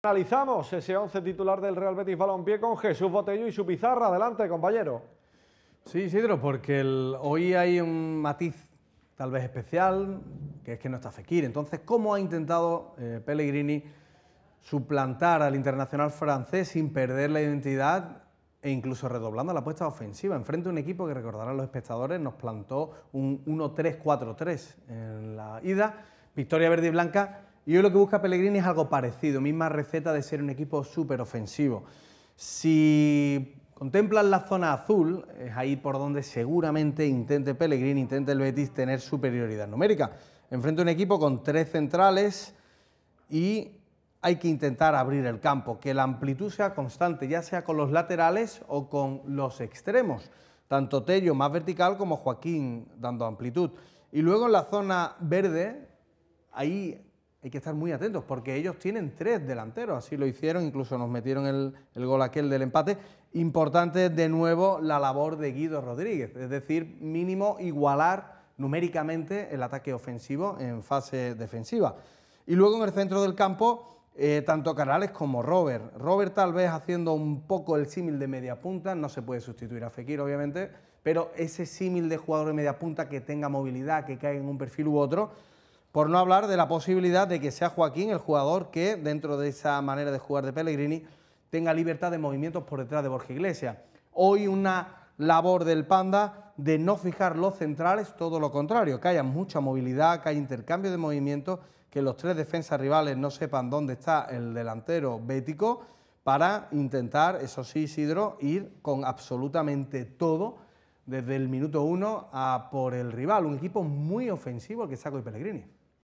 Analizamos ese 11 titular del Real Betis Balompié con Jesús Botello y su pizarra. Adelante, compañero. Sí, Isidro, porque hoy hay un matiz tal vez especial, que es que no está Fekir. Entonces, ¿cómo ha intentado eh, Pellegrini suplantar al internacional francés sin perder la identidad e incluso redoblando la apuesta ofensiva? Enfrente a un equipo que recordarán los espectadores nos plantó un 1-3-4-3 en la ida. Victoria Verde y Blanca y hoy lo que busca Pellegrini es algo parecido, misma receta de ser un equipo súper ofensivo. Si contemplan la zona azul, es ahí por donde seguramente intente Pellegrini, intente el Betis tener superioridad numérica. Enfrente a un equipo con tres centrales y hay que intentar abrir el campo, que la amplitud sea constante, ya sea con los laterales o con los extremos, tanto Tello más vertical como Joaquín dando amplitud. Y luego en la zona verde, ahí hay que estar muy atentos porque ellos tienen tres delanteros, así lo hicieron, incluso nos metieron el, el, gol aquel del empate. Importante de nuevo la labor de Guido Rodríguez, es decir, mínimo igualar numéricamente el ataque ofensivo en fase defensiva. Y luego en el centro del campo, eh, tanto Canales como Robert. Robert tal vez haciendo un poco el símil de media punta, no se puede sustituir a Fekir obviamente, pero ese símil de jugador de media punta que tenga movilidad, que caiga en un perfil u otro, por no hablar de la posibilidad de que sea Joaquín el jugador que, dentro de esa manera de jugar de Pellegrini, tenga libertad de movimientos por detrás de Borja Iglesias. Hoy una labor del Panda de no fijar los centrales, todo lo contrario, que haya mucha movilidad, que haya intercambio de movimientos, que los tres defensas rivales no sepan dónde está el delantero bético, para intentar, eso sí, Isidro, ir con absolutamente todo desde el minuto uno a por el rival. Un equipo muy ofensivo el que saco de Pellegrini.